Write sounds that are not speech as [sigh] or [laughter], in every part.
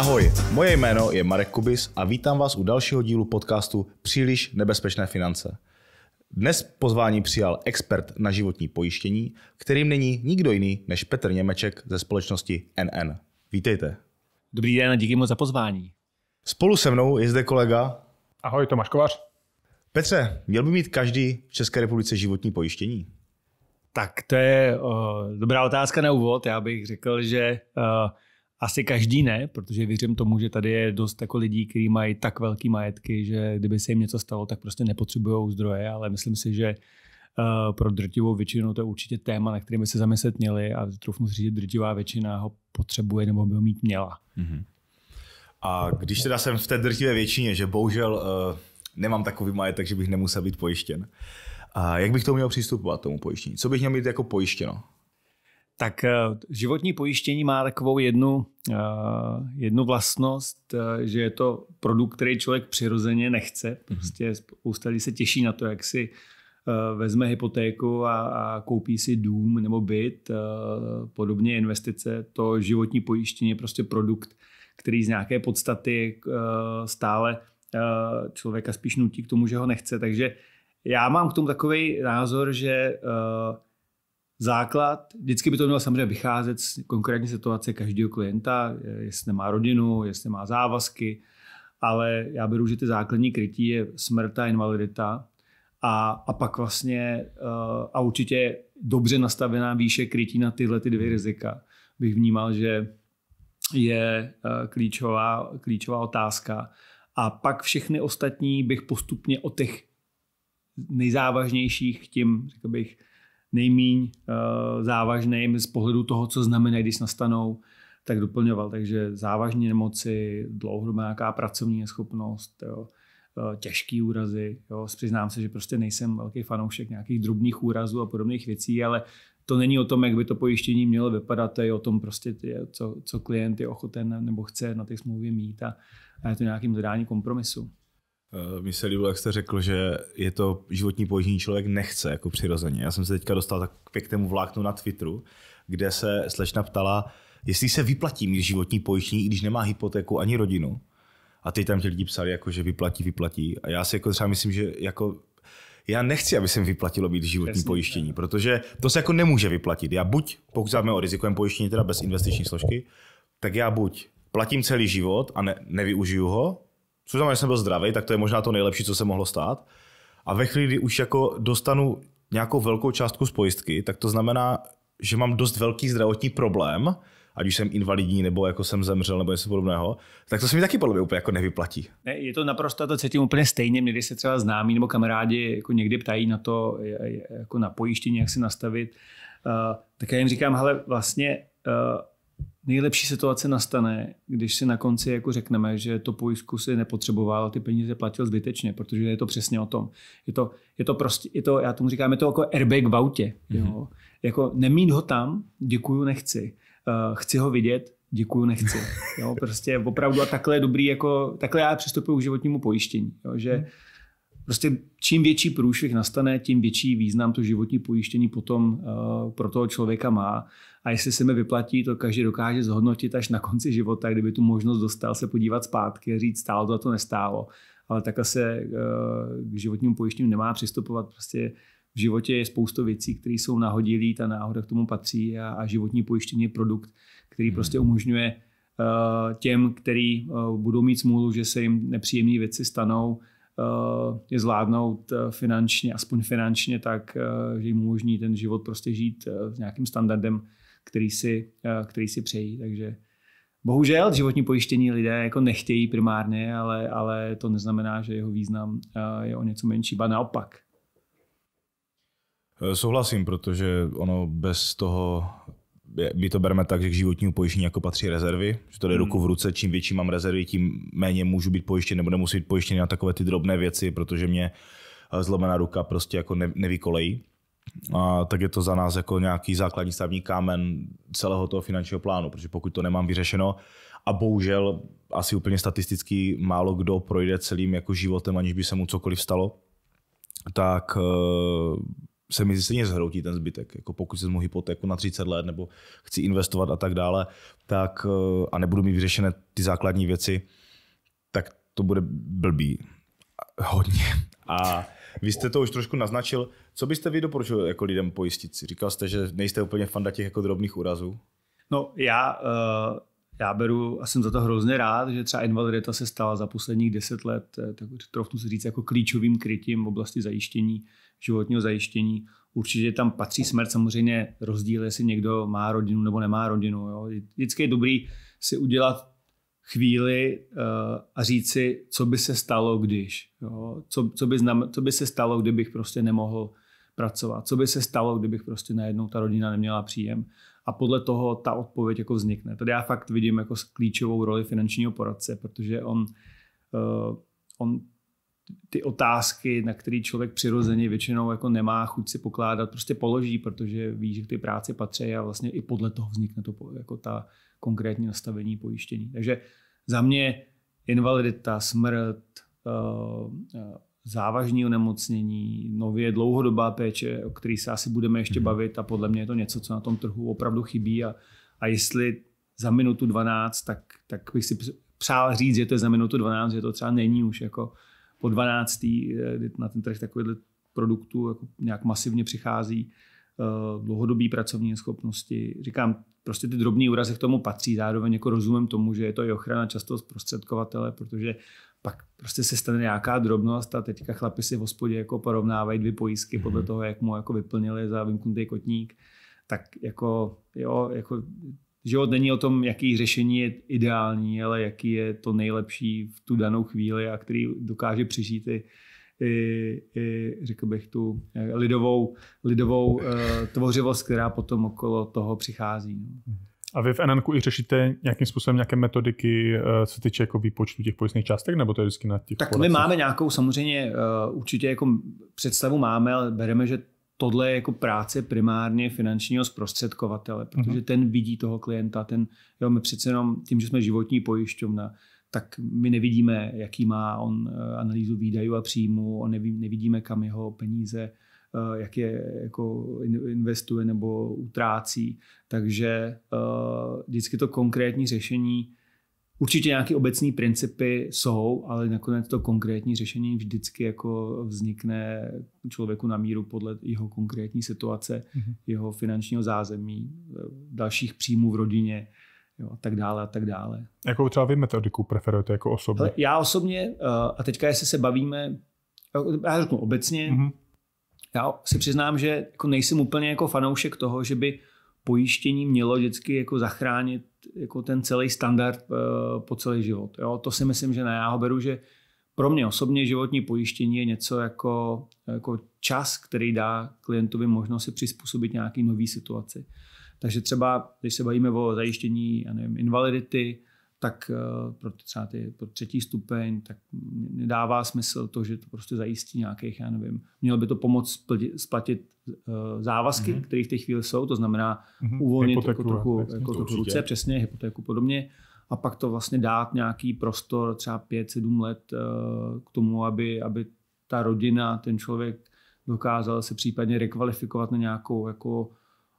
Ahoj, moje jméno je Marek Kubis a vítám vás u dalšího dílu podcastu Příliš nebezpečné finance. Dnes pozvání přijal expert na životní pojištění, kterým není nikdo jiný než Petr Němeček ze společnosti NN. Vítejte. Dobrý den a díky moc za pozvání. Spolu se mnou je zde kolega. Ahoj, Tomáš Kovář. Petře, měl by mít každý v České republice životní pojištění? Tak to je uh, dobrá otázka na úvod. Já bych řekl, že uh, asi každý ne, protože věřím tomu, že tady je dost jako lidí, kteří mají tak velký majetky, že kdyby se jim něco stalo, tak prostě nepotřebují zdroje, ale myslím si, že eh, pro drtivou většinu to je určitě téma, na kterým by se zamyslet měli a troufnu si že drtivá většina ho potřebuje nebo by ho mít měla. Mm-hmm. A když teda jsem v té drtivé většině, že bohužel uh, nemám takový majetek, že bych nemusel být pojištěn, a jak bych to měl přistupovat tomu pojištění? Co bych měl mít jako pojištěno? Tak eh, životní pojištění má takovou jednu, eh, jednu vlastnost, eh, že je to produkt, který člověk přirozeně nechce. Mhm. Prostě spousta lidí se těší na to, jak si vezme hypotéku a, a koupí si dům nebo byt, podobně investice. To životní pojištění je prostě produkt, který z nějaké podstaty stále člověka spíš nutí k tomu, že ho nechce. Takže já mám k tomu takový názor, že základ. Vždycky by to mělo samozřejmě vycházet z konkrétní situace každého klienta, jestli má rodinu, jestli má závazky, ale já beru, že ty základní krytí je smrt a invalidita a, a pak vlastně eh, a určitě dobře nastavená výše krytí na tyhle ty dvě rizika bych vnímal, že je eh, klíčová, klíčová otázka. A pak všechny ostatní bych postupně o těch nejzávažnějších k těm, řekl bych, nejmíň uh, závažným z pohledu toho, co znamená, když nastanou, tak doplňoval. Takže závažné nemoci, dlouhodobá nějaká pracovní neschopnost, jo, eh, těžký úrazy. Jo. Přiznám se, že prostě nejsem velký fanoušek nějakých drobných úrazů a podobných věcí, ale to není o tom, jak by to pojištění mělo vypadat, to je o tom prostě, tě, co, co klient je ochoten nebo chce na té smlouvě mít a, a je to nějakým zadání kompromisu. Eh, Mně se líbilo, jak jste řekl, že je to životní pojištění člověk nechce jako přirozeně. Já jsem se teďka dostal tak k tomu vláknu na Twitteru, kde se slečna ptala, jestli se vyplatí mít životní pojištění, i když nemá hypotéku ani rodinu. A teď tam ti lidi psali, jako, že vyplatí, vyplatí. A já si jako třeba myslím, že jako já nechci, aby se mi vyplatilo být životní Přesně, pojištění, ne. No. protože to se jako nemůže vyplatit. Já buď, pokud o rizikovém pojištění, teda bez investiční složky, tak já buď platím celý život a ne, nevyužiju ho, což znamená, že jsem byl zdravý, tak to je možná to nejlepší, co se mohlo stát. A ve chvíli, kdy už jako dostanu nějakou velkou částku z pojistky, tak to znamená, že mám dost velký zdravotní problém, ať už jsem invalidní, nebo jako jsem zemřel, nebo něco podobného, tak to se mi taky podle mě úplně jako nevyplatí. Ne, je to naprosto, to cítím úplně stejně. když se třeba známí nebo kamarádi jako někdy ptají na to, jako na pojištění, jak si nastavit, uh, tak já jim říkám, hele, vlastně uh, nejlepší situace nastane, když si na konci jako řekneme, že to pojistku si nepotřeboval a ty peníze platil zbytečně, protože je to přesně o tom. Je to, je to prostě, je to, já tomu říkám, je to jako airbag v autě. Mm-hmm. Jo? Mhm. Jako nemít ho tam, děkuju, nechci. Uh, chci ho vidět, děkuju, nechci. [laughs] Jo? Prostě opravdu a takhle je dobrý, jako, takhle já přistupuji k životnímu pojištění. Jo? Že, mm-hmm prostě čím větší průšvih nastane, tím větší význam to životní pojištění potom uh, pro toho člověka má. A jestli se mi vyplatí, to každý dokáže zhodnotit až na konci života, kdyby tu možnost dostal se podívat zpátky a říct, stálo to a to nestálo. Ale takhle se uh, k životnímu pojištění nemá přistupovat. Prostě v životě je spoustu věcí, které jsou nahodilý, ta náhoda k tomu patří a, a životní pojištění je produkt, který hmm. prostě umožňuje uh, těm, který eh, budou mít smůlu, že se jim nepříjemné věci stanou, Eh, je zvládnout eh, finančně, aspoň finančně tak, eh, že jim umožní ten život prostě žít s nějakým standardem, který si, který si přejí. Takže bohužel životní pojištění lidé jako nechtějí primárně, ale, ale to neznamená, že jeho význam je o něco menší, ba naopak. Souhlasím, protože ono bez toho my to bereme tak, že k životnímu pojištění jako patří rezervy, že to jde hmm. ruku v ruce, čím větší mám rezervy, tím méně můžu být pojištěn nebo nemusím být pojištěn na takové ty drobné věci, protože mě eh, zlomená ruka prostě jako ne, nevykolejí. A tak je to za nás jako nějaký základní stavní kámen celého toho finančního plánu, protože pokud to nemám vyřešeno, a bohužel asi úplně statisticky málo kdo projde celým jako životem, aniž by se mu cokoliv stalo, tak eh, se mi stejně zhroutí ten zbytek. Jako pokud si mu hypotéku na 30 let nebo chci investovat a tak dále, tak eh, a nebudu mít vyřešené ty základní věci, tak to bude blbý. Hodně. A vy jste to už trošku naznačil. Co byste vy doporučil jako lidem pojistit si? Říkal jste, že nejste úplně fanda těch jako drobných úrazů. No já, uh, já beru a jsem za to hrozně rád, že třeba invalidita se stala za posledních deset let, eh, tak trochu si říct, jako klíčovým krytím v oblasti zajištění životního zajištění. Určitě tam patří smrt, samozřejmě rozdíl, jestli někdo má rodinu nebo nemá rodinu. Jo. Vždycky je dobrý si udělat chvíli uh, a říct si, co by se stalo, když. Jo. Co, co, by znam, co by se stalo, kdybych prostě nemohl pracovat. Co by se stalo, kdybych prostě najednou ta rodina neměla příjem. A podle toho ta odpověď jako vznikne. Tady já fakt vidím jako klíčovou roli finančního poradce, protože on, uh, on ty otázky, na které člověk přirozeně většinou jako nemá chuť si pokládat, prostě položí, protože ví, že k té práci patří a vlastně i podle toho vznikne to jako ta konkrétní nastavení pojištění. Takže za mě invalidita, smrt, eh, eh, závažní onemocnění, nově dlouhodobá péče, o který se asi budeme ještě mhm. bavit a podle mě je to něco, co na tom trhu opravdu chybí a, a jestli za minutu 12, tak, tak bych si přál říct, že to je za minutu 12, že to třeba není už jako po 12. Eh, kdy na ten trh takovýhle produktů jako nějak masivně přichází, eh, dlouhodobé pracovní schopnosti. Říkám, prostě ty drobné úrazy k tomu patří, zároveň jako rozumím tomu, že je to i ochrana často zprostředkovatele, protože pak prostě se stane nějaká drobnost a teďka chlapi si v hospodě jako porovnávají dvě pojistky mm-hmm. podle toho, jak mu jako vyplnili za vymknutý kotník, tak jako, jo, jako život není o tom, jaký řešení je ideální, ale jaký je to nejlepší v tu danou chvíli a který dokáže přežít i, i, i řekl bych, tu eh, lidovou, lidovou uh, tvořivost, která potom okolo toho přichází. No. A vy v NNK i řešíte nějakým způsobem nějaké metodiky, eh, co se týče jako výpočtu těch pojistných částek, nebo to je vždycky na těch Tak poradcích? my máme nějakou samozřejmě určitě jako představu máme, ale bereme, že tohle je jako práce primárně finančního zprostředkovatele, protože mhm. ten vidí toho klienta, ten, jo, my přece jenom tím, že jsme životní pojišťovna, tak my nevidíme, jaký má on eh, analýzu výdajů a příjmu, on neví, nevidíme, kam jeho peníze, eh, jak je jako investuje nebo utrácí. Takže eh, vždycky to konkrétní řešení Určitě nějaké obecné principy jsou, ale nakonec to konkrétní řešení vždycky jako vznikne člověku na míru podle jeho konkrétní situace, mm-hmm. jeho finančního zázemí, dalších příjmů v rodině jo, a tak dále a tak dále. Jakou třeba vy metodiku preferujete jako osobně? já osobně, eh, a teďka jestli se bavíme, eh, já řeknu obecně, mm-hmm. já se přiznám, že jako nejsem úplně jako fanoušek toho, že by pojištění mělo vždycky jako zachránit jako ten celý standard eh, po celý život. Jo? To si myslím, že ne. Já ho beru, že pro mě osobně životní pojištění je něco jako, jako čas, který dá klientovi možnost si přizpůsobit nějaký nový situaci. Takže třeba, když se bavíme o zajištění já nevím, invalidity, tak eh, pro třeba ty, pro třetí stupeň, tak nedává smysl to, že to prostě zajistí nějakých, já nevím, mělo by to pomoct splatit, eh, závazky, mm-hmm. které v té chvíli jsou, to znamená mm-hmm. uvolnit jako hypotéku, jako trochu, jako trochu ruce, přesně, hypotéku podobně, a pak to vlastně dát nějaký prostor třeba 5-7 let eh, k tomu, aby, aby ta rodina, ten člověk dokázal se případně rekvalifikovat na nějakou jako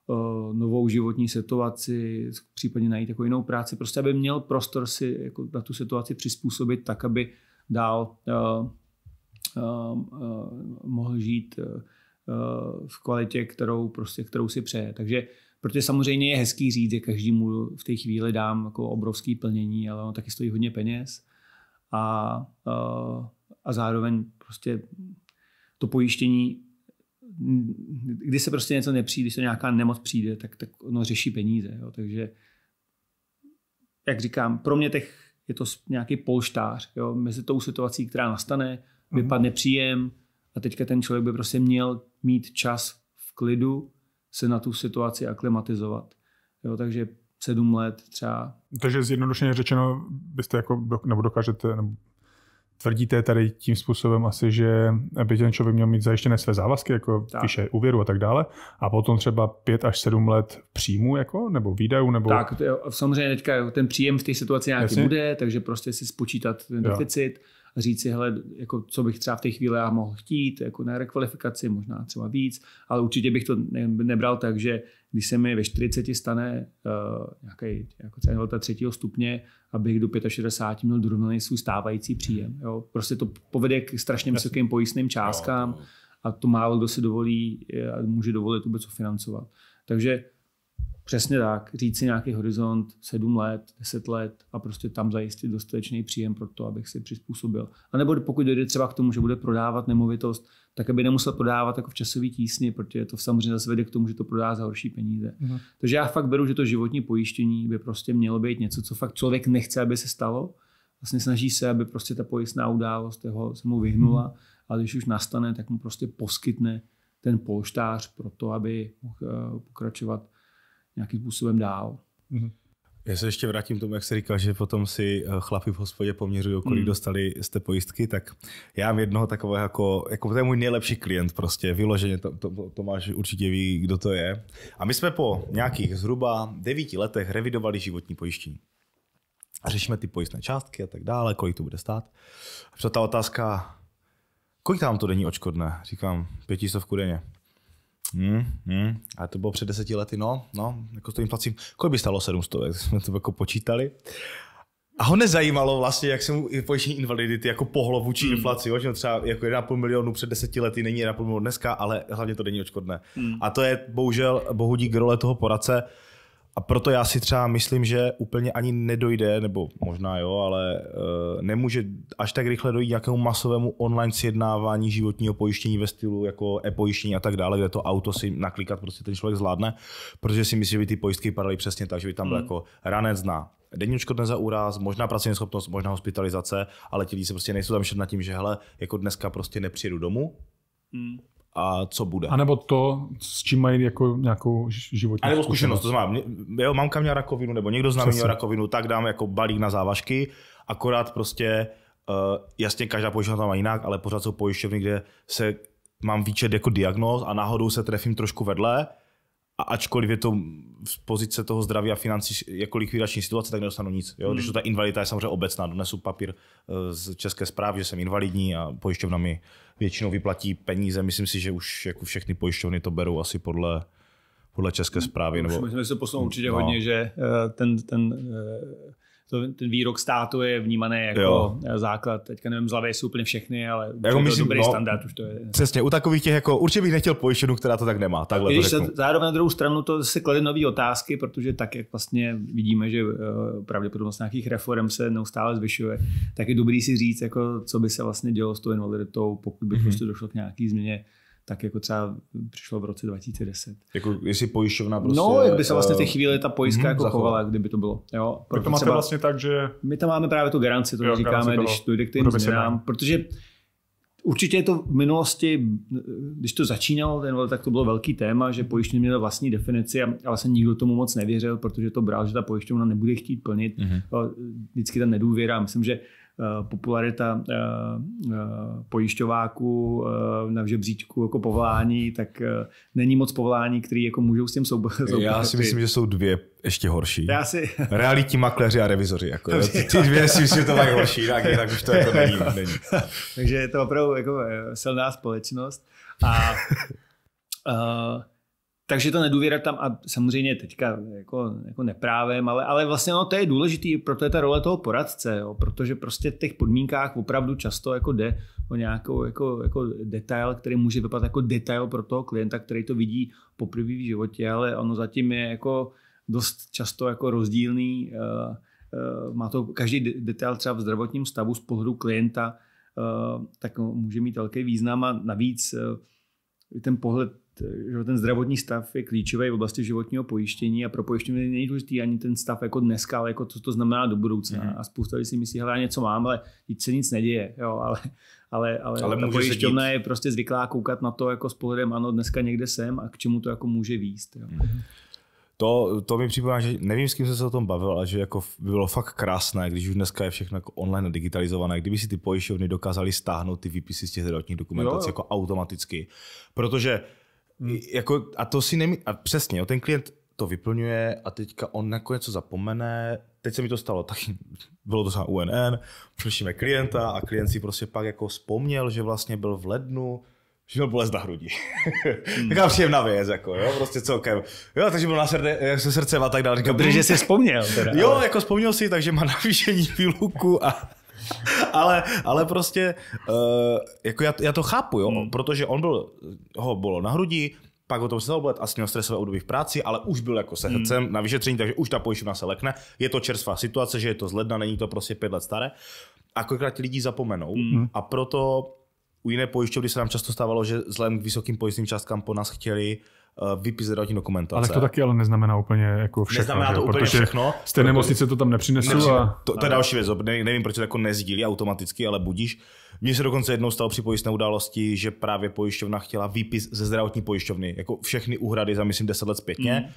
Eh, novou životní situaci, případně najít jako jinou práci, prostě aby měl prostor si jako na tu situaci přizpůsobit tak, aby dál uh, uh, uh, mohl žít v kvalitě, kterou, prostě, kterou si přeje. Takže protože samozřejmě je hezký říct, že každému v té chvíli dám jako obrovský plnění, ale ono taky stojí hodně peněz a, a zároveň prostě to pojištění když se prostě něco nepřijde, když se nějaká nemoc přijde, tak, tak ono řeší peníze. Jo. Takže, jak říkám, pro mě těch, je to nějaký polštář jo, mezi tou situací, která nastane, uh-huh. vypadne mhm. příjem a teďka ten člověk by prostě měl mít čas v klidu se na tu situaci aklimatizovat. Jo, takže sedm let třeba. Takže zjednodušeně řečeno, byste jako, nebo dokážete, nebo tvrdíte tady tím způsobem asi, že by ten člověk měl mít zajištěné své závazky, jako tak. píše úvěru a tak dále, a potom třeba pět až sedm let příjmu, jako, nebo výdajů, nebo... Tak, samozřejmě teďka ten příjem v té situaci nějaký Jasně. bude, takže prostě si spočítat ten deficit. Jo říct si, hele, jako, co bych třeba v té chvíli já mohl chtít, jako na rekvalifikaci, možná třeba víc, ale určitě bych to ne, nebral tak, že když se mi ve 40 stane uh, eh, nějaký jako třeba třetího stupně, abych do 65 měl dorovnaný svůj stávající příjem. Jo? Prostě to povede k strašně vysokým pojistným částkám a to málo kdo si dovolí eh, a může dovolit vůbec financovat. Takže Přesně tak. Říct si nějaký horizont 7 let, 10 let a prostě tam zajistit dostatečný příjem pro to, abych si přizpůsobil. A nebo pokud dojde třeba k tomu, že bude prodávat nemovitost, tak aby nemusel prodávat jako v časový tísni, protože to samozřejmě zase vede k tomu, že to prodá za horší peníze. Mhm. Takže já fakt beru, že to životní pojištění by prostě mělo být něco, co fakt člověk nechce, aby se stalo. Vlastně snaží se, aby prostě ta pojistná událost jeho se mu vyhnula, mhm. ale když už nastane, tak mu prostě poskytne ten polštář pro to, aby mohl eh, pokračovat nějakým způsobem dál. Mm-hmm. Já se ještě vrátím k tomu, jak jsi říkal, že potom si eh, chlapi v hospodě poměřují, kolik mm. dostali z té pojistky, tak já mám jednoho takového, jako, jako to je můj nejlepší klient prostě, vyloženě, to, to, máš určitě ví, kdo to je. A my jsme po nějakých zhruba devíti letech revidovali životní pojištění. A řešíme ty pojistné částky a tak dále, kolik to bude stát. A ta otázka, kolik tam to denní očkodné? Říkám, pětistovku denně. Hmm, hmm. A to bylo před deseti lety, no, no, jako s tou inflací, kolik by stalo 700, jak jsme to jako počítali. A ho nezajímalo vlastně, jak se mu pojištění invalidity jako pohlo vůči hmm. inflaci, jo? že třeba jako 1,5 milionu před deseti lety není 1,5 milionu dneska, ale hlavně to není očkodné. Hmm. A to je bohužel bohudík role toho poradce, a proto já si třeba myslím, že úplně ani nedojde, nebo možná jo, ale uh, nemůže až tak rychle dojít nějakému masovému online sjednávání životního pojištění ve stylu jako e-pojištění a tak dále, kde to auto si naklikat prostě ten člověk zvládne, protože si myslím, že by ty pojistky padaly přesně tak, že by tam byl hmm. jako ranec na denní odškodné za úraz, možná pracovní schopnost, možná hospitalizace, ale ti lidi se prostě nejsou tam na tím, že hele, jako dneska prostě nepřijedu domů, Hmm a co bude. A nebo to, s čím mají jako nějakou životní A nebo zkušenost, to znamená, jo, mamka měla rakovinu, nebo někdo známý měl rakovinu, tak dám jako balík na závažky, akorát prostě, uh, jasně každá pojišťovna tam má jinak, ale pořád jsou pojišťovny, kde se mám výčet jako diagnóz a náhodou se trefím trošku vedle, a ačkoliv je to z pozice toho zdraví a financí jako likvidační situace, tak nedostanu nic. Jo? Hmm. Když to ta invalidita je samozřejmě obecná, donesu papír eh, z České zprávy, že jsem invalidní a pojišťovna mi většinou vyplatí peníze. Myslím si, že už jako všechny pojišťovny to berou asi podle, podle České zprávy. Hmm. Nebo... Myslím, že se posunout určitě no. hodně, že eh, ten, ten eh, to, ten výrok státu je vnímaný jako jo. základ. Teďka nevím, z jsou úplně všechny, ale jako to myslím, dobrý no, standard už to je. Přesně, u takových těch jako určitě bych nechtěl pojištěnu, která to tak nemá. Takhle Když to zároveň na druhou stranu to se klade nové otázky, protože tak, jak vlastně vidíme, že eh, pravděpodobnost nějakých reform se neustále zvyšuje, tak je dobrý si říct, jako, co by se vlastně dělo s tou invaliditou, pokud by mm-hmm. prostě došlo k nějaký změně tak jako třeba přišlo v roce 2010. Jako jestli pojišťovna prostě... No, jak by se vlastně ty eh, chvíle ta pojistka mm, jako chovala, kdyby to bylo. Jo, proto to máte třeba, vlastně tak, že... My tam máme právě tu garanci, to jo, říkáme, garanci když dojde k těm změnám, protože Určitě je to v minulosti, když to začínalo, ten, tak to bylo velký téma, že pojištění mělo vlastní definici, ale vlastně nikdo tomu moc nevěřil, protože to bral, že ta pojišťovna nebude chtít plnit. Mm-hmm. Vždycky ta nedůvěra. Myslím, že Eh, popularita eh, eh, pojišťováků na žebříčku jako povolání, tak není moc povolání, který jako můžou s tím soubořit. Já si myslím, že jsou dvě ještě horší. Já si... [laughs] Realitní makléři a revizoři. Jako, ty, dvě si myslím, že to mají horší, tak, tak už to jako není. [laughs] není. Takže je to opravdu jako silná společnost. A [laughs] Takže ta nedůvěra tam a samozřejmě teďka jako, jako neprávem, ale, ale vlastně no, to je důležitý, proto je ta role toho poradce, jo, protože prostě v těch podmínkách opravdu často jako jde o nějakou jako, jako detail, který může vypadat jako detail pro toho klienta, který to vidí poprvé v životě, ale ono zatím je jako dost často jako rozdílný, eh, eh, má to každý detail třeba v zdravotním stavu z pohledu klienta, eh, tak může mít velký význam a navíc ten pohled že ten zdravotní stav je klíčový v oblasti životního pojištění a pro pojištění není důležitý ani ten stav jako dneska, ale jako to, to znamená do budoucna. Mm-hmm. A spousta lidí si myslí, že já něco mám, ale teď se nic neděje. Jo, ale, ale, ale, ale ta pojišťovna je prostě zvyklá koukat na to jako s pohledem, ano, dneska někde jsem a k čemu to jako může výst. Jo. Mm-hmm. To, to mi připomíná, že nevím, s kým jsem se o tom bavil, ale že jako by bylo fakt krásné, když už dneska je všechno jako online digitalizované, kdyby si ty pojišťovny dokázaly stáhnout ty výpisy z těch zdravotních dokumentací jo, jo. jako automaticky. Protože Hmm. Jako, a to si nemí... A přesně, jo, ten klient to vyplňuje a teďka on jako něco zapomene. Teď se mi to stalo, taky bylo to na UNN, přišlíme klienta a klient si prostě pak jako vzpomněl, že vlastně byl v lednu, že měl bolest na hrudi. Hmm. [laughs] Taková příjemná věc, jako, jo, prostě celkem. Jo, takže byl na srdce, se srdce a tak dále. Dobře, že hmm. jsi vzpomněl. Teda, jo, ale... jako vzpomněl si, takže má navýšení výluku a [laughs] ale, ale prostě, uh, jako já, já to chápu, jo, hmm. protože on byl, ho bylo na hrudi, pak o tom se oblet asi měl stresové období v práci, ale už byl jako se hrdcem hmm. na vyšetření, takže už ta pojišťovna se lekne. Je to čerstvá situace, že je to z ledna, není to prostě pět let staré. A kolikrát lidi zapomenou hmm. a proto u jiné pojišťovny se nám často stávalo, že vzhledem k vysokým pojistným částkám po nás chtěli uh, Eh, vypis zdravotní dokumentace. Ale to taky ale neznamená úplně jako všechno. Neznamená to že? úplně Protože všechno. Z té nemocnice to tam nepřinesu a... To, to, je další věc, ne, nevím, proč to jako nezdílí automaticky, ale budíš. Mně se dokonce jednou stalo při pojistné události, že právě pojišťovna chtěla výpis ze zdravotní pojišťovny, jako všechny úhrady za myslím 10 let zpětně. Mm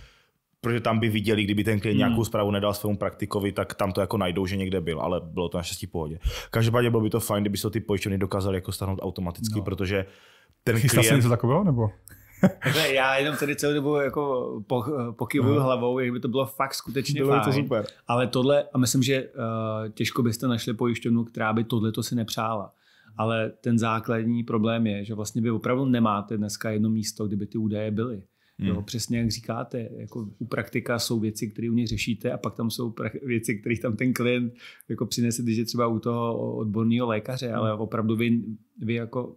protože tam by viděli, kdyby ten klient nějakou mm. zprávu nedal svému praktikovi, tak tam to jako najdou, že někde byl, ale bylo to naštěstí pohodě. Každopádně bylo by to fajn, kdyby se ty pojišťovny dokázaly jako stanout automaticky, no. protože ten Chystá klient... se něco takového, nebo? Jako já jenom tady celou dobu jako po, pokyvuju hmm. hlavou, jak by to bylo fakt skutečně bylo fajn. To super. Ale tohle, a myslím, že uh, těžko byste našli pojišťovnu, která by tohle to si nepřála. Ale ten základní problém je, že vlastně vy opravdu nemáte dneska jedno místo, kde by ty údaje byly. Hmm. Jo, přesně jak říkáte, jako u praktika jsou věci, které u nich řešíte a pak tam jsou pra- věci, kterých tam ten klient jako přinese, když je třeba u toho odborného lékaře, hmm. ale opravdu vy, vy jako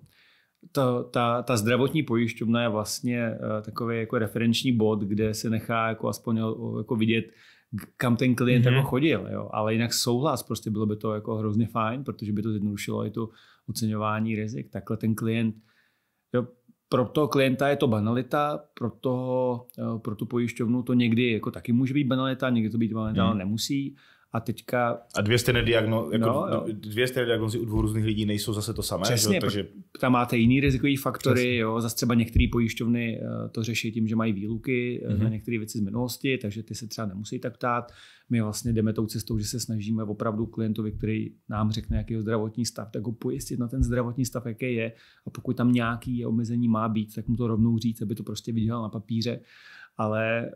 ta, ta, ta zdravotní pojišťovna je vlastně eh, takový jako referenční bod, kde se nechá jako aspoň eh, jako vidět, kam ten klient mm-hmm. jako chodil. Jo? Ale jinak souhlas, prostě bylo by to jako hrozně fajn, protože by to zjednodušilo i tu oceňování rizik. Takhle ten klient, jo, pro toho klienta je to banalita, pro, toho, eh, pro tu pojišťovnu to někdy jako taky může být banalita, někdy to být banalita, mm. ale mhm. nemusí. A teďka... A dvě stejné, diagno, jako no, dvě stejné diagnozy u dvou různých lidí nejsou zase to samé. Přesně, jo, Takže... tam máte jiný rizikové faktory, Přesně. jo, zase třeba některé pojišťovny eh, to řeší tím, že mají výluky mm-hmm. na některé věci z minulosti, takže ty se třeba nemusí tak ptát. My vlastně jdeme tou cestou, že se snažíme opravdu klientovi, který nám řekne, jaký je zdravotní stav, tak ho pojistit na ten zdravotní stav, jaký je. A pokud tam nějaký omezení má být, tak mu to rovnou říct, aby to prostě viděl na papíře ale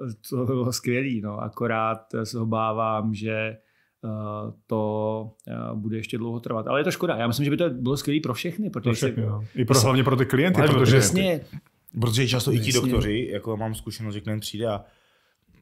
uh, to bylo skvělý, no, akorát se obávám, že uh, to uh, bude ještě dlouho trvat. Ale je to škoda, já myslím, že by to bylo skvělé pro všechny. Protože pro všechny, si, I pro, hlavně pro ty klienty, ale protože... vlastně... Protože často i ti doktoři, jako mám zkušenost, že klient přijde a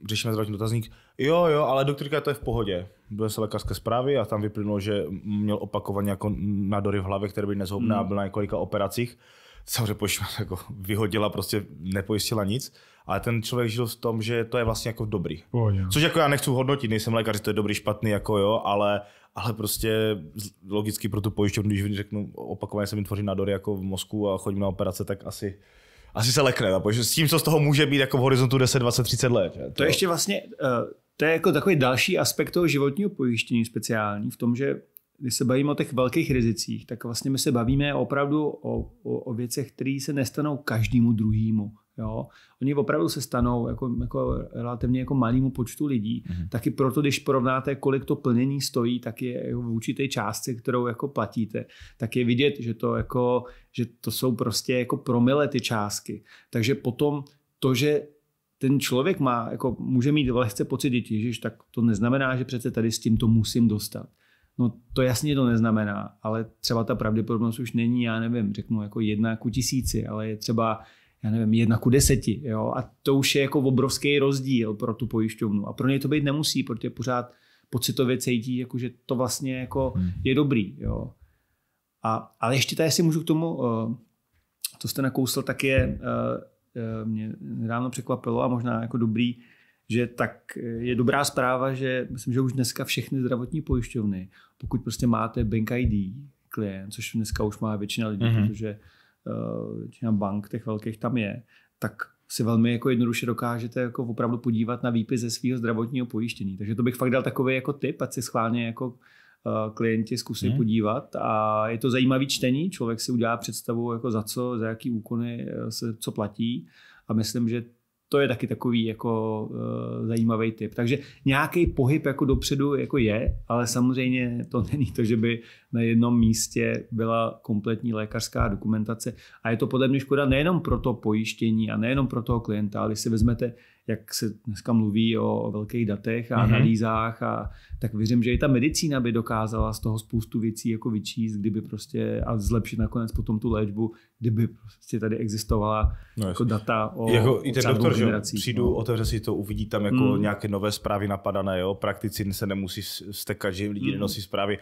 řešíme zdravotní dotazník. Jo, jo, ale doktorka to je v pohodě. Byly se lékařské zprávy a tam vyplynulo, že měl opakovaně jako nádory v hlavě, které byly nezhoubné hmm. a byl na několika operacích samozřejmě pojišťovna [laughs] jako vyhodila, prostě nepojistila nic, ale ten člověk žil v tom, že to je vlastně jako dobrý. Pohodě. Což jako já nechci hodnotit, nejsem lékař, že to je dobrý, špatný, jako jo, ale, ale prostě logicky pro tu pojišťovnu, když řeknu opakovaně se mi tvoří nádory jako v mozku a chodím na operace, tak asi asi se lekne, no, protože s tím, co z toho může být jako v horizontu 10, 20, 30 let. Je to... to je ještě vlastně, eh, to je jako takový další aspekt toho životního pojištění speciální v tom, že když se bavíme o těch velkých rizicích, tak vlastně my se bavíme opravdu o, o, o věcech, které se nestanou každému druhému. Jo? Oni opravdu se stanou jako, jako relativně jako malému počtu lidí. Mm-hmm. Taky proto, když porovnáte, kolik to plnění stojí, tak je jako v určité částce, kterou jako platíte, tak je vidět, že to, jako, že to jsou prostě jako promile ty částky. Takže potom to, že ten člověk má, jako může mít lehce pocit, že tak to neznamená, že přece tady s tím to musím dostat. No to jasně to neznamená, ale třeba ta pravděpodobnost už není, já nevím, řeknu jako jedna ku tisíci, ale je třeba já nevím, jedna ku deseti. Jo? A to už je jako obrovský rozdíl pro tu pojišťovnu. A pro ně to být nemusí, protože pořád pocitově cítí, jako, že to vlastně jako hmm. je dobrý. Jo? A, ale ještě tady si můžu k tomu, co eh, jste nakousl, tak je eh, eh, mě nedávno překvapilo a možná jako dobrý, že tak eh, je dobrá zpráva, že myslím, že už dneska všechny zdravotní pojišťovny, pokud prostě máte Bank ID klient, což dneska už má většina lidí, mm-hmm. protože uh, většina bank těch velkých tam je, tak si velmi jako jednoduše dokážete jako opravdu podívat na výpis ze svého zdravotního pojištění. Takže to bych fakt dal takový jako tip, ať si schválně jako eh, klienti zkusí hmm. podívat a je to zajímavý čtení, člověk si udělá představu jako za co, za jaký úkony se co platí a myslím, že to je taky takový jako uh, zajímavý typ. Takže nějaký pohyb jako dopředu jako je, ale samozřejmě to [laughs] není to, že by na jednom místě byla kompletní lékařská dokumentace. A je to podle mě škoda nejenom pro to pojištění a nejenom pro toho klienta, ale když si vezmete jak se dneska mluví o, velkých datech a mhm. analýzách, a, tak věřím, že i ta medicína by dokázala z toho spoustu věcí jako vyčíst, kdyby prostě a zlepšit nakonec potom tu léčbu, kdyby prostě tady existovala no, jako data o jako, I ten doktor, že přijdu, no. otevře si to, uvidí tam jako mm. nějaké nové zprávy napadané, jo? praktici se nemusí stekat, že lidi mm. nenosí zprávy.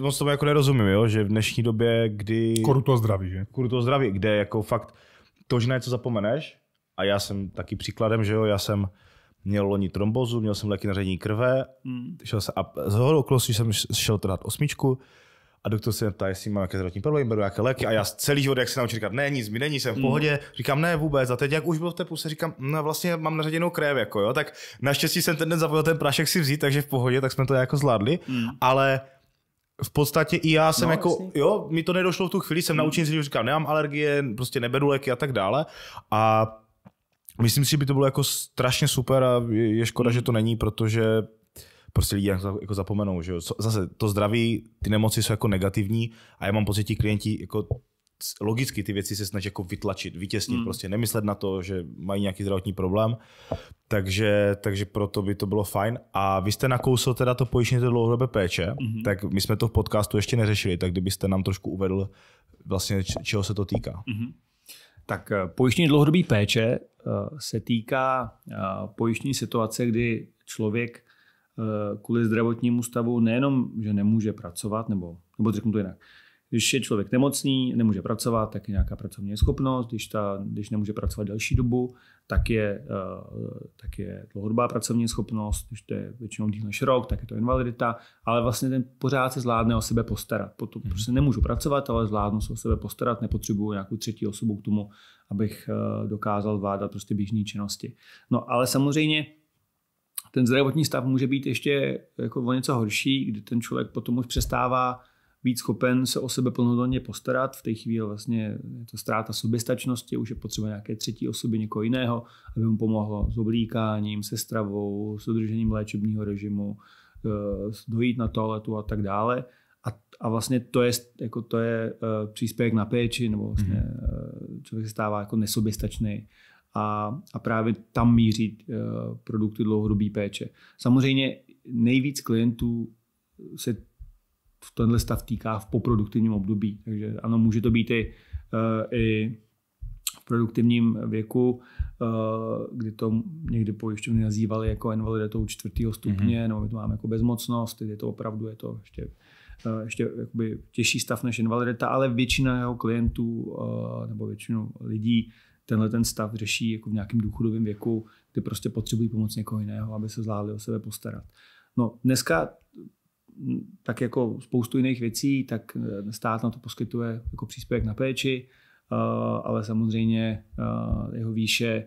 Moc tomu jako nerozumím, jo? že v dnešní době, kdy... koru to zdraví, že? Koru to zdraví, kde jako fakt to, že na něco zapomeneš, a já jsem taky příkladem, že jo, já jsem měl loni trombozu, měl jsem léky na ředění krve, mm. šel se, a z hodou klosu jsem šel teda dát osmičku, a doktor se mě ptá, jestli mám nějaké zdravotní problémy, beru nějaké léky a já celý život, jak se naučím říkat, ne, nic mi není, jsem v hmm. pohodě, mm. říkám ne vůbec a teď jak už bylo v té puse, říkám, no vlastně mám naředěnou krev, jako jo, tak naštěstí jsem ten den zapomněl ten prášek si vzít, takže v pohodě, tak jsme to jako zvládli, mm. ale v podstatě i já jsem no, jako, jasný. jo, mi to nedošlo v tu chvíli, jsem mm. naučil, že říkám, nemám alergie, prostě neberu léky a tak dále a myslím si, že by to bylo jako strašně super a je škoda, hmm. že to není, protože prostě lidi jako zapomenou, že jo. Zase to zdraví, ty nemoci jsou jako negativní a já mám pocit, ti klienti jako logicky ty věci se snaží jako vytlačit, vytěsnit, mm. prostě nemyslet na to, že mají nějaký zdravotní problém, takže, takže proto by to bylo fajn. A vy jste nakousil teda to pojištění dlouhodobé péče, mm tak my jsme to v podcastu ještě neřešili, tak kdybyste nám trošku uvedl vlastně, čeho se to týká. mm tak eh, pojištění dlouhodobé péče eh, se týká eh, pojištění situace, kdy člověk kvůli zdravotnímu stavu nejenom, že nemůže pracovat, nebo, nebo řeknu to jinak, když je člověk nemocný, nemůže pracovat, tak je nějaká pracovní schopnost, když, ta, když nemůže pracovat delší dobu, tak je, eh, tak je dlouhodobá pracovní schopnost, když to je většinou díl než rok, tak je to invalidita, ale vlastně ten pořád se zvládne o sebe postarat. Potom mhm. hmm. prostě nemůžu pracovat, ale zvládnu se o sebe postarat, nepotřebuju nějakou třetí osobu k tomu, abych eh, dokázal zvládat prostě běžné činnosti. No ale samozřejmě ten zdravotní stav může být ještě jako o něco horší, kdy ten člověk potom už přestává být schopen se o sebe plnohodnotně postarat. V té chvíli vlastně je to ztráta soběstačnosti, už je potřeba nějaké třetí osoby, někoho jiného, aby mu pomohlo s oblíkáním, se stravou, s udržením léčebního režimu, eh, dojít na toaletu a tak dále. A, a vlastně to je, jako to je eh, příspěvek na péči, nebo vlastně mm-hmm. člověk se stává jako nesoběstačný. A, a právě tam míří produkty dlouhodobé péče. Samozřejmě nejvíc klientů se v tenhle stav týká v poproduktivním období. Takže ano, může to být i, eh, i v produktivním věku, eh, kdy to někdy pojišťovny nazývali jako invaliditou čtvrtého stupně, mm-hmm. nebo my to máme jako bezmocnost, tedy to opravdu je to ještě eh, ještě jakoby těžší stav než invalidita, ale většina jeho klientů nebo většinu lidí tenhle ten stav řeší jako v nějakém důchodovém věku, kdy prostě potřebují pomoc někoho jiného, aby se zvládli o sebe postarat. No dneska tak jako spoustu jiných věcí, tak eh, stát na to poskytuje jako příspěvek na péči, eh, ale samozřejmě eh, jeho výše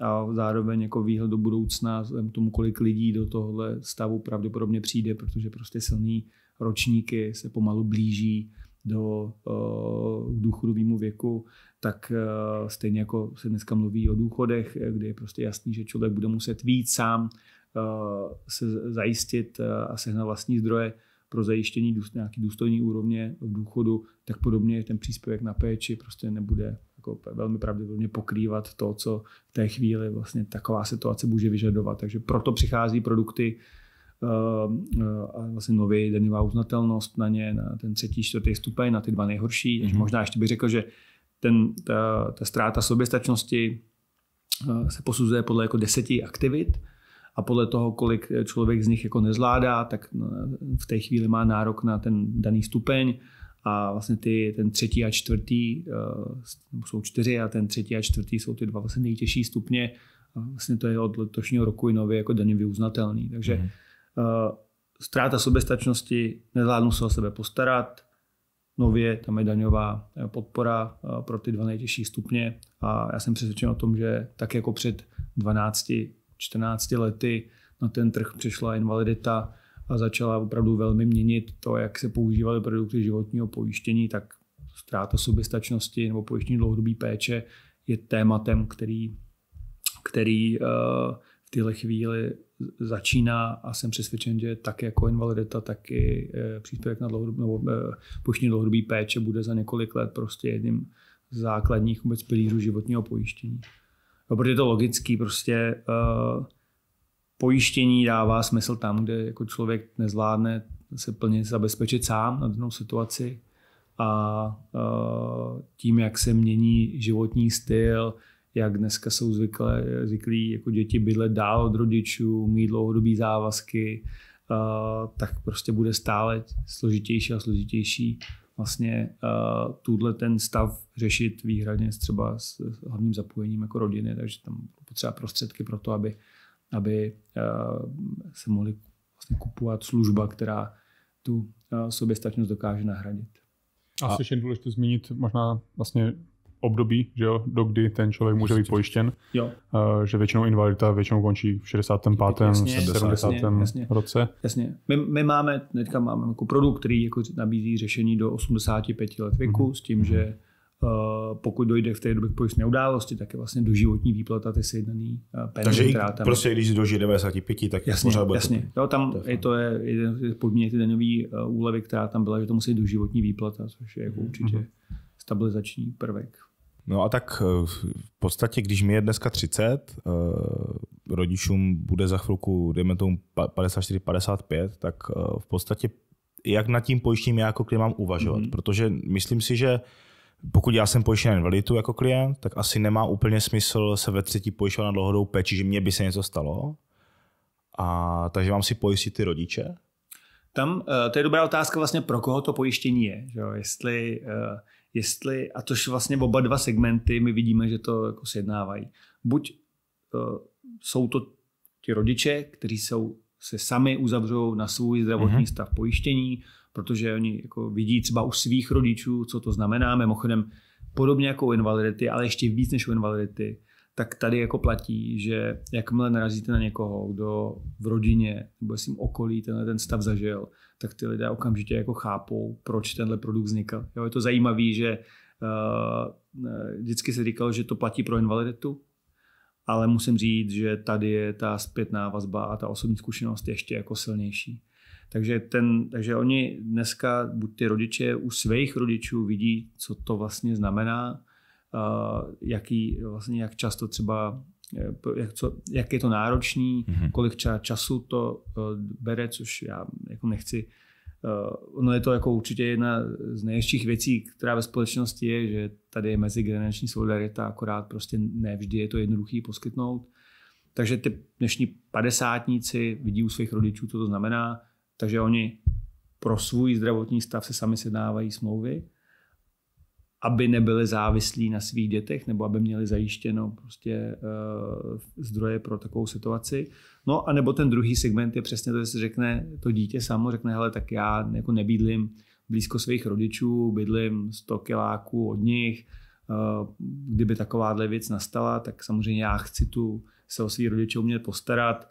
a zároveň jako výhled do budoucna, tomu, kolik lidí do tohle stavu pravděpodobně přijde, protože prostě silný ročníky se pomalu blíží do důchodovému věku, tak eh, stejně jako se dneska mluví o důchodech, eh, kdy je prostě jasný, že člověk bude muset víc sám eh, se zajistit a sehnat vlastní zdroje pro zajištění nějaký důstojní úrovně v důchodu, tak podobně ten příspěvek na péči prostě nebude jako velmi pravděpodobně pokrývat to, co v té chvíli vlastně taková situace může vyžadovat. Takže proto přichází produkty a vlastně nově daňová uznatelnost na ně, na ten třetí, čtvrtý stupeň, na ty dva nejhorší. Takže mm-hmm. možná ještě bych řekl, že ten, ta, ta ztráta soběstačnosti eh, se posuzuje podle jako deseti aktivit a podle toho, kolik eh, člověk z nich jako nezvládá, tak eh, v té chvíli má nárok na ten daný stupeň a vlastně ty, ten třetí a čtvrtý jsou čtyři a ten třetí a čtvrtý jsou ty dva vlastně nejtěžší stupně a vlastně to je od letošního roku i nově jako daně vyuznatelný. Takže mm. ztráta soběstačnosti, nezvládnu se o sebe postarat, Nově tam je daňová eh, podpora eh, pro ty dva nejtěžší stupně a já jsem přesvědčen o tom, že tak jako před 12, 14 lety na ten trh přišla invalidita a začala opravdu velmi měnit to, jak se používaly produkty životního pojištění, tak ztráta soběstačnosti nebo pojištění dlouhodobé péče je tématem, který, který eh, v tyhle chvíli začíná a jsem přesvědčen, že tak jako invalidita, tak i e, příspěvek na dlouhodobý, nebo e, poštní dlouhodobý péče bude za několik let prostě jedním z základních vůbec pilířů životního pojištění. No, protože je to logický, prostě e, pojištění dává smysl tam, kde jako člověk nezvládne se plně zabezpečit sám na danou situaci a tím, jak se mění životní styl, jak dneska jsou zvyklé, zvyklí jako děti bydlet dál od rodičů, mít dlouhodobý závazky, Uh, tak prostě bude stále složitější a složitější vlastně uh, tuhle ten stav řešit výhradně třeba s hlavním zapojením jako rodiny, takže tam potřeba prostředky pro to, aby, aby uh, se mohli vlastně kupovat služba, která tu uh, soběstačnost dokáže nahradit. A, a ještě důležité zmínit možná vlastně období, že jo, do kdy ten člověk může být prostě. pojištěn, jo. Uh, že většinou invalidita většinou končí v 65. Jasně, 70. Jasně, jasně, roce. Jasně. My, my máme, teďka máme jako produkt, který jako nabízí řešení do 85 let věku mm-hmm. s tím, mm-hmm. že uh, pokud dojde v té době k pojistné události, tak je vlastně doživotní výplata ty sjednaný uh, Takže i prostě když dožije 95, tak jasně, pořád bude jasně. To... Jo, tam to je, to je jeden podmínek ty daňový úlevy, která tam byla, že to musí doživotní výplata, což je jako mhm, určitě mm-hmm. stabilizační prvek No a tak eh, v podstatě, když mi je dneska 30, eh, rodičům bude za chvilku, dejme tomu 54, 55, tak eh, v podstatě jak nad tím pojištěním já jako klient mám uvažovat, mm-hmm. protože myslím si, že pokud já jsem pojištěn invaliditu jako klient, tak asi nemá úplně smysl se ve třetí pojišťovat na dlouhodou péči, že mě by se něco stalo. A takže mám si pojistit ty rodiče? Tam, to je dobrá otázka vlastně, pro koho to pojištění je. Že jo? Jestli jestli, a tož vlastně oba dva segmenty my vidíme, že to jako sjednávají. Buď uh, jsou to ti rodiče, kteří jsou se sami uzavřou na svůj zdravotní mm-hmm. stav pojištění, protože oni jako vidí třeba u svých rodičů, co to znamená. Mimochodem, podobně jako u invalidity, ale ještě víc než u invalidity, tak tady jako platí, že jakmile narazíte na někoho, kdo v rodině nebo svým okolí tenhle ten stav zažil, tak ty lidé okamžitě jako chápou, proč tenhle produkt vznikl. Jo, je to zajímavé, že uh, vždycky se říkalo, že to platí pro invaliditu, ale musím říct, že tady je ta zpětná vazba a ta osobní zkušenost ještě jako silnější. Takže, ten, takže oni dneska, buď ty rodiče, u svých rodičů vidí, co to vlastně znamená, uh, jaký, vlastně, jak často třeba Eh, jak, co, jak je to náročný, mm-hmm. kolik času to eh, bere, což já jako nechci. No je to jako určitě jedna z nejhezčích věcí, která ve společnosti je, že tady je mezigenerační solidarita, akorát prostě nevždy je to jednoduchý poskytnout. Takže ty dnešní padesátníci vidí u svých rodičů, co to znamená, takže oni pro svůj zdravotní stav se sami sednávají smlouvy aby nebyli závislí na svých dětech nebo aby měli zajištěno prostě eh, zdroje pro takovou situaci. No a nebo ten druhý segment je přesně to, že se řekne to dítě samo, řekne hele, tak já jako nebydlím blízko svých rodičů, bydlím 100 kiláků od nich, uh, kdyby takováhle věc nastala, tak samozřejmě já chci tu se o svých rodičů umět postarat,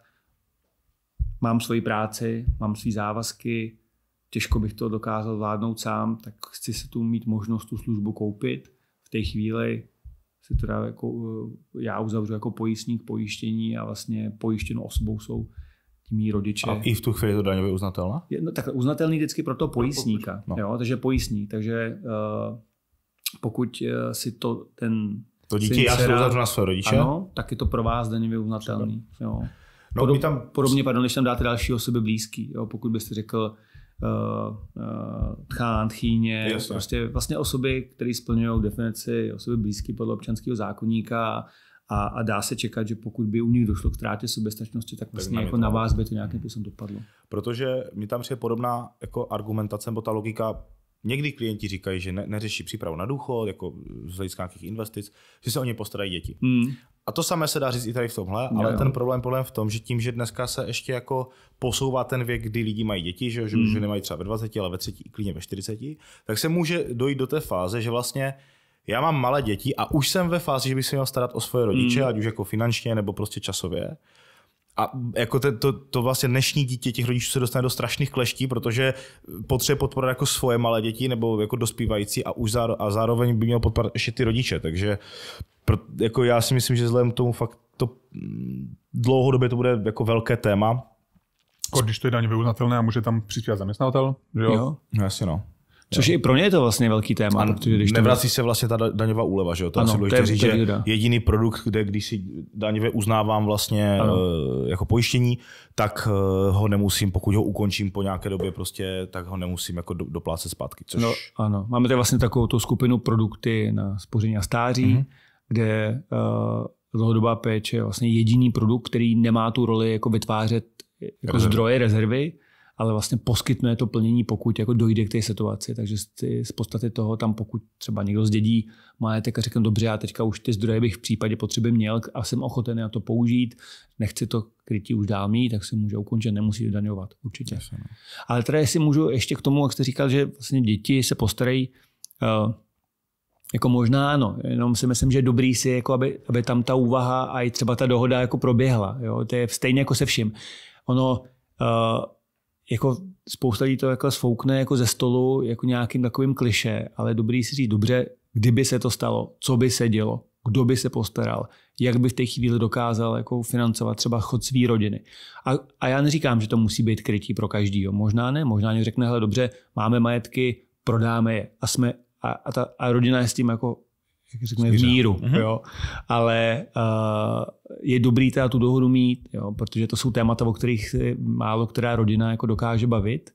mám svoji práci, mám svý závazky, těžko bych to dokázal vládnout sám, tak chci se tu mít možnost tu službu koupit. V té chvíli si teda jako, eh, já uzavřu jako pojistník pojištění a vlastně pojištěnou osobou jsou mý rodiče. A i v tu chvíli to daňově uznatelné? No, tak uznatelný vždycky pro toho pojistníka. No. Jo, takže pojistník. Takže uh, pokud eh, si to ten to dítě já se uzavřu na své rodiče. Ano, tak je to pro vás daňově uznatelný. Jo. No, Podob, tam... Podobně, pardon, než tam dáte další osoby blízký. Jo, pokud byste řekl, Eh, eh, tchán, tchýně, Jasne. prostě vlastně osoby, které splňují definici osoby blízké podle občanského zákonníka a, a dá se čekat, že pokud by u nich došlo k ztrátě soběstačnosti, tak vlastně tak jako na vás by to nějakým způsobem dopadlo. Protože mi tam přijde podobná jako argumentace, nebo ta logika Někdy klienti říkají, že ne, neřeší přípravu na důchod, jako z hlediska nějakých investic, že se o ně postarají děti. Hmm. A to samé se dá říct i tady v tomhle, ale jo. ten problém podle v tom, že tím, že dneska se ještě jako posouvá ten věk, kdy lidi mají děti, že, že mm. už hmm. nemají třeba ve 20, ale ve 30, klidně ve 40, tak se může dojít do té fáze, že vlastně já mám malé děti a už jsem ve fázi, že bych se měl starat o svoje rodiče, mm. ať už jako finančně nebo prostě časově. A jako to, to, to vlastně dnešní dítě těch rodičů se dostane do strašných kleští, protože potřebuje podporovat jako svoje malé děti nebo jako dospívající a už záro, a zároveň by měl podporovat ještě ty rodiče. Takže pro, jako já si myslím, že vzhledem k tomu fakt to mm, dlouhodobě to bude jako velké téma. Jako když to je daně vyuznatelné a může tam přispívat zaměstnavatel, že jo? jo. No, jasně no. Což jo. i pro ně je to vlastně velký téma. Ano, protože když nevrací to... se vlastně ta daňová úleva, že jo? To ano, asi důležité říct, že no. jediný produkt, kde když si daňově uznávám vlastně ano. uh, jako pojištění, tak uh, ho nemusím, pokud ho ukončím po nějaké době, prostě, tak ho nemusím jako do, doplácet zpátky. Což... No, ano, máme tady vlastně takovou tu skupinu produkty na spoření a stáří. Mm-hmm kde eh, dlouhodobá péče je vlastně jediný produkt, který nemá tu roli jako vytvářet jako rezervy. zdroje rezervy, ale vlastně poskytne to plnění, pokud jako dojde k té situaci. Takže ty, z podstaty toho tam, pokud třeba někdo dědí majetek a řekne, dobře, já teďka už ty zdroje bych v případě potřeby měl a jsem ochoten na to použít, nechci to krytí už dál mít, tak si může ukončit, nemusí daňovat určitě. Jasně. No. Ale teda jestli můžu ještě k tomu, jak jste říkal, že vlastně děti se postarají uh, jako možná ano, jenom si myslím, že dobrý si, jako aby, aby tam ta úvaha a i třeba ta dohoda jako proběhla. Jo? To je stejně jako se vším. Ono, uh, jako spousta lidí to jako sfoukne jako ze stolu jako nějakým takovým kliše, ale dobrý si říct, dobře, kdyby se to stalo, co by se dělo, kdo by se postaral, jak by v té chvíli dokázal jako financovat třeba chod své rodiny. A, a já neříkám, že to musí být krytí pro každýho. Možná ne, možná někdo řekne, hele dobře, máme majetky, prodáme je a jsme a, a, ta, a rodina je s tím jako jak řekne, v míru. Mm-hmm. Jo. Ale uh, je dobrý teda tu dohodu mít, jo, protože to jsou témata, o kterých málo která rodina jako dokáže bavit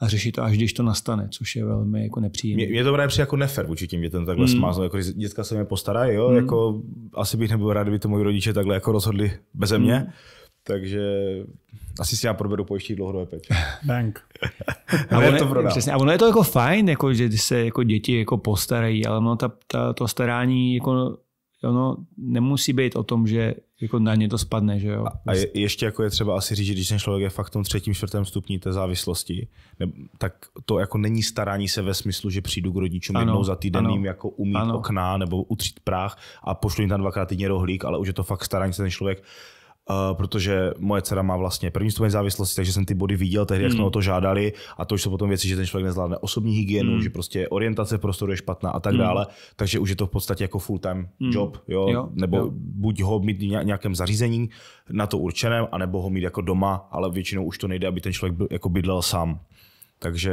a řešit to, až když to nastane, což je velmi jako nepříjemné. Mě, mě to právě jako nefer vůči tím dětem takhle mm. smázel, jako dětka se mě postarají, jo, mm. jako asi bych nebyl rád, kdyby to moji rodiče takhle jako rozhodli beze mě. Mm takže asi si já proberu pojištění dlouhodobé péče. [laughs] Bank. a, ono, to prodám. přesně, a ono je to jako fajn, jako, že se jako děti jako postarají, ale ono ta, ta, to starání jako, ono nemusí být o tom, že jako na ně to spadne. Že jo? A je, ještě jako je třeba asi říct, že když ten člověk je fakt v tom třetím, čtvrtém stupni té závislosti, ne, tak to jako není starání se ve smyslu, že přijdu k rodičům ano, jednou za týden ano, jim jako umít ano. okna nebo utřít práh a pošlu jim tam dvakrát týdně rohlík, ale už je to fakt starání se ten člověk Eh, protože moje dcera má vlastně první stupeň závislosti, takže jsem ty body viděl tehdy, jak mm. jsme hmm. o to žádali a to už jsou potom věci, že ten člověk nezvládne osobní hygienu, mm. že prostě orientace v prostoru je špatná a tak mm. dále, takže už je to v podstatě jako full-time mm. job, jo? jo nebo jo. buď ho mít v nějakém zařízení na to určeném, anebo ho mít jako doma, ale většinou už to nejde, aby ten člověk byl, jako bydlel sám. Takže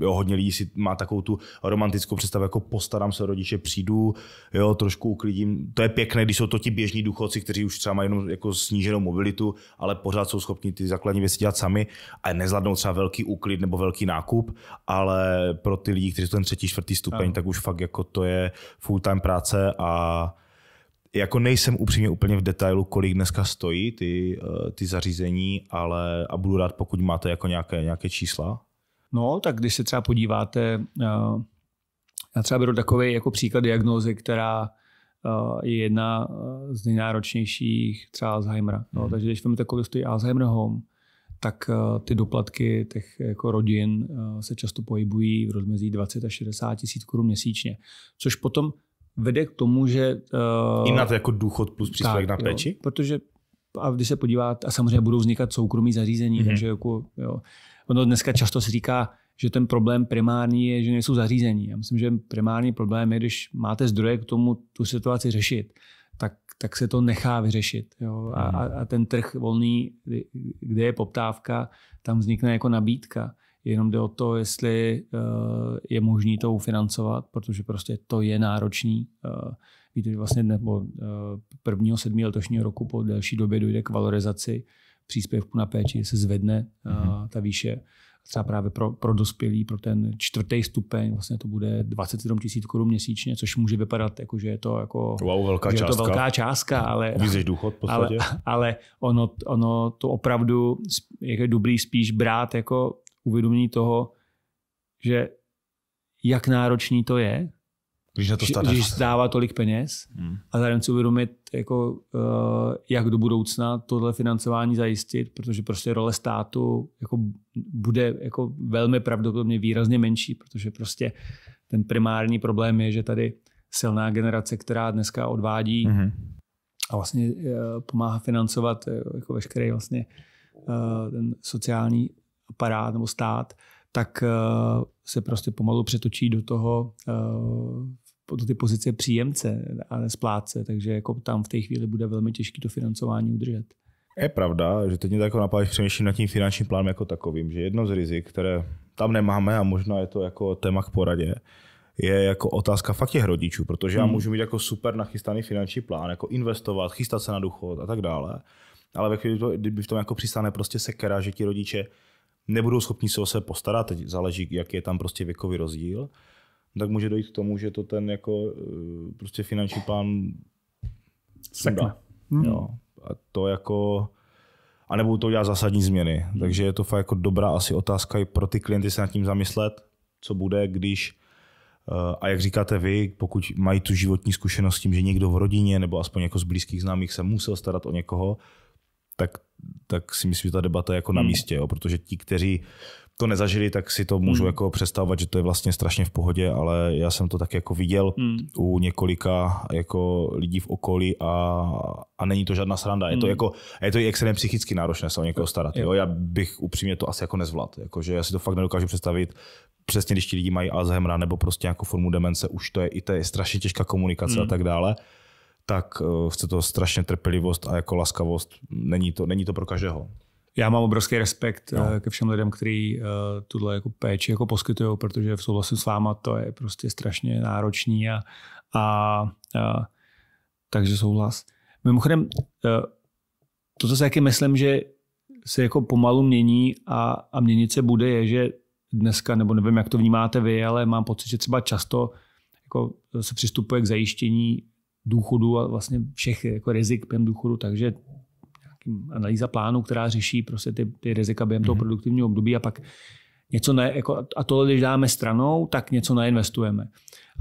jo, hodně lidí si má takovou tu romantickou představu, jako postarám se rodiče, přijdu, jo, trošku uklidím. To je pěkné, když jsou to ti běžní důchodci, kteří už třeba mají jenom jako sníženou mobilitu, ale pořád jsou schopni ty základní věci dělat sami a nezvládnou třeba velký úklid nebo velký nákup, ale pro ty lidi, kteří jsou ten třetí, čtvrtý stupeň, tak už fakt jako to je full-time práce a jako nejsem upřímně úplně v detailu, kolik dneska stojí ty, eh, ty zařízení, ale a budu rád, pokud máte jako nějaké, nějaké čísla. No, tak když se třeba podíváte, eh, já třeba beru takový jako příklad diagnózy, která eh, je jedna eh, z nejnáročnějších třeba Alzheimera. No, hmm. Takže když vezmete, kolik stojí Alzheimer home, tak ty doplatky těch jako rodin se často pohybují v rozmezí 20 až 60 tisíc korun měsíčně, což potom vede k tomu, že... I na to jako důchod plus příspěvek na péči? Jo, protože a když se podíváte, a samozřejmě budou vznikat soukromí zařízení, mm-hmm. takže jako, jo. Ono dneska často se říká, že ten problém primární je, že nejsou zařízení. Já myslím, že primární problém je, když máte zdroje k tomu tu situaci řešit, tak, tak se to nechá vyřešit. Jo? A, mhm. a ten trh volný, kde je poptávka, tam vznikne jako nabídka. Jenom jde o to, jestli eh, je možné to ufinancovat, protože prostě to je náročný. Eh, víte, že vlastně nebo eh, prvního sedmí letošního roku po delší době dojde k valorizaci příspěvku na péči, se zvedne eh, mhm. ta výše. Třeba právě pro, pro dospělý, pro ten čtvrtý stupeň, vlastně to bude 27 tisíc korun měsíčně, což může vypadat, jako, že je to jako wow, velká, že částka. Je to velká částka, ale, Vízeš důchod v podstatě. ale, ale ono, ono, to opravdu je dobrý spíš brát jako uvědomění toho, že jak náročný to je když, na to když dává tolik peněz hmm. a zároveň si uvědomit, jako, eh, jak do budoucna tohle financování zajistit, protože prostě role státu jako bude jako velmi pravděpodobně výrazně menší, protože prostě ten primární problém je, že tady silná generace, která dneska odvádí hmm. a vlastně eh, pomáhá financovat eh, jako veškerý vlastně ten sociální aparát nebo stát, tak se prostě pomalu přetočí do toho do ty pozice příjemce a splátce, takže jako tam v té chvíli bude velmi těžké to financování udržet. Je pravda, že teď mě tak jako napadá, že přemýšlím nad tím finančním plánem jako takovým, že jedno z rizik, které tam nemáme a možná je to jako téma k poradě, je jako otázka fakt těch rodičů, protože hmm. já můžu mít jako super nachystaný finanční plán, jako investovat, chystat se na důchod a tak dále, ale ve chvíli, kdyby v tom jako přistane prostě sekera, že ti rodiče nebudou schopni se o sebe postarat, teď záleží, jaký je tam prostě věkový rozdíl, tak může dojít k tomu, že to ten jako eh, prostě finanční plán sekne. Hmm. Jo. A to jako a nebo to udělat zásadní změny. Takže je to fakt jako dobrá asi otázka i pro ty klienty se nad tím zamyslet, co bude, když eh, a jak říkáte vy, pokud mají tu životní zkušenost s tím, že někdo v rodině nebo aspoň jako z blízkých známých se musel starat o někoho, tak, tak si myslím, že ta debata je jako na mhm. místě, jo? protože ti, kteří to nezažili, tak si to můžu hmm. jako přestávat, že to je vlastně strašně v pohodě, ale já jsem to tak jako viděl hmm. u několika jako lidí v okolí a, a není to žádná sranda. Hmm. Je to hmm. jako, je to i extrémně psychicky náročné se o někoho starat. Jo. Já bych upřímně to asi jako nezvlad. Jako, že já si to fakt nedokážu představit. Přesně když ti lidi mají Alzheimera nebo prostě nějakou formu demence, už to je i to je strašně těžká komunikace hmm. a tak dále tak eh, chce to strašně trpělivost a jako laskavost. Není to, není to pro každého já mám obrovský respekt no. ke všem lidem, kteří eh, tuhle jako péči jako poskytují, protože v souhlasu s váma to je prostě strašně náročný a, a, a takže souhlas. Mimochodem, eh, to, co si taky myslím, že se jako pomalu mění a, a měnit se bude, je, že dneska, nebo nevím, jak to vnímáte vy, ale mám pocit, že třeba často jako se přistupuje k zajištění důchodu a vlastně všech jako rizik během důchodu, takže analýza plánu, která řeší prostě ty, ty rizika během toho mhm. produktivního období a pak něco ne, jako, a tohle, když dáme stranou, tak něco neinvestujeme.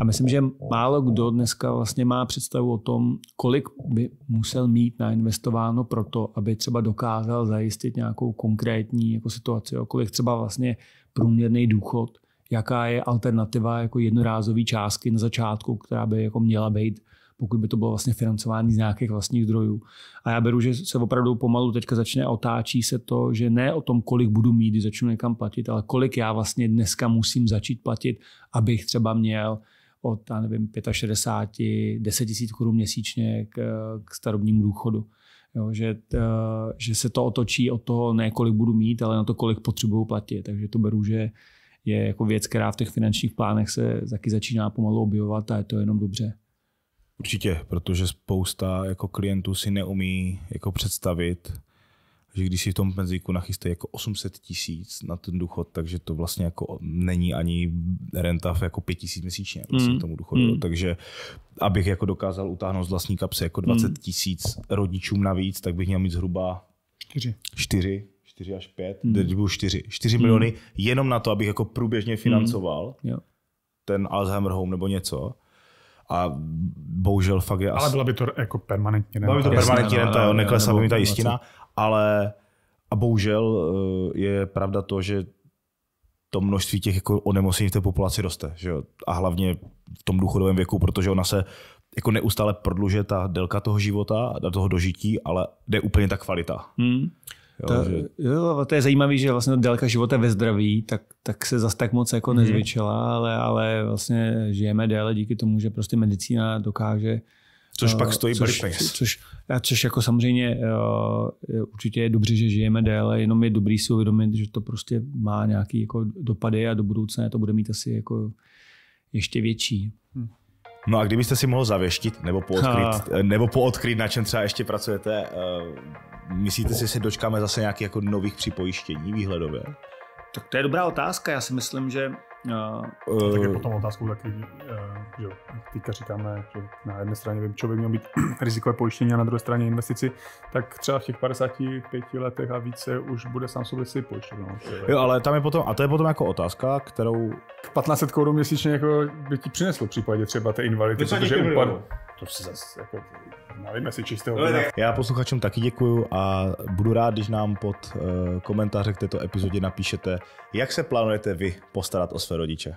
A myslím, že málo kdo dneska vlastně má představu o tom, kolik by musel mít nainvestováno pro to, aby třeba dokázal zajistit nějakou konkrétní jako situaci, o kolik třeba vlastně průměrný důchod, jaká je alternativa jako jednorázové částky na začátku, která by jako měla být pokud by to bylo vlastně financování z nějakých vlastních zdrojů. A já beru, že se opravdu pomalu teďka začne otáčí se to, že ne o tom, kolik budu mít, když začnu někam platit, ale kolik já vlastně dneska musím začít platit, abych třeba měl od, já nevím, 65, 10 tisíc korun měsíčně k, k starobnímu důchodu. Jo, že, t, že se to otočí od toho, ne kolik budu mít, ale na to, kolik potřebuju platit. Takže to beru, že je jako věc, která v těch finančních plánech se taky začíná pomalu objevovat a je to jenom dobře. Určitě, protože spousta jako klientů si neumí jako představit, že když si v tom penzíku nachystají jako 800 tisíc na ten důchod, takže to vlastně jako není ani renta v jako 5 tisíc měsíčně vlastně mm. tomu důchodu. Mm. Takže abych jako dokázal utáhnout z vlastní kapsy jako 20 hmm. tisíc mm. rodičům navíc, tak bych měl mít zhruba 4, 4 4 až 5, mm. teď budu 4, 4 miliony hmm. jenom na to, abych jako průběžně financoval mm. ten Alzheimer Home nebo něco a bohužel fakt je... Ale byla by to jako permanentně Byla by to permanentně renta, jo, no, no, neklesá by mi ta jistina, ale a bohužel eh, je pravda to, že to množství těch jako onemocnění v té populaci roste. Že jo? A hlavně v tom důchodovém věku, protože ona se jako neustále prodlužuje ta délka toho života a toho dožití, ale jde úplně ta kvalita. Hmm. Jo, to, že... jo, to je zajímavé, že vlastně délka života ve zdraví, tak, tak se zase tak moc jako hmm. ale, ale vlastně žijeme déle díky tomu, že prostě medicína dokáže Což eh, pak stojí což, peněz. Což, což jako samozřejmě eh, určitě je dobře, že žijeme déle, jenom je dobrý si uvědomit, že to prostě má nějaký jako dopady a do budoucna to bude mít asi jako ještě větší. Hm. No a kdybyste si mohl zavěštit nebo poodkryt, ha. nebo poodkryt na čem třeba ještě pracujete eh, Myslíte si, že se dočkáme zase nějakých jako nových připojištění výhledově? Tak to je dobrá otázka. Já si myslím, že Uh, tak je potom otázkou taky, uh, že teďka říkáme, že na jedné straně vím, člověk měl být [clears throat] rizikové pojištění a na druhé straně investici, tak třeba v těch 55 letech a více už bude sám sobě si pojištěno. No, jo, ale tam je potom, a to je potom jako otázka, kterou... 1500 korun měsíčně jako by ti přineslo v případě třeba té invalidity, protože upad, to se zase, jako, nalíme si čistého vína. Já posluchačům taky děkuju a budu rád, když nám pod eh, komentáře k této epizodě napíšete, jak se plánujete vy postarat o své rodiče.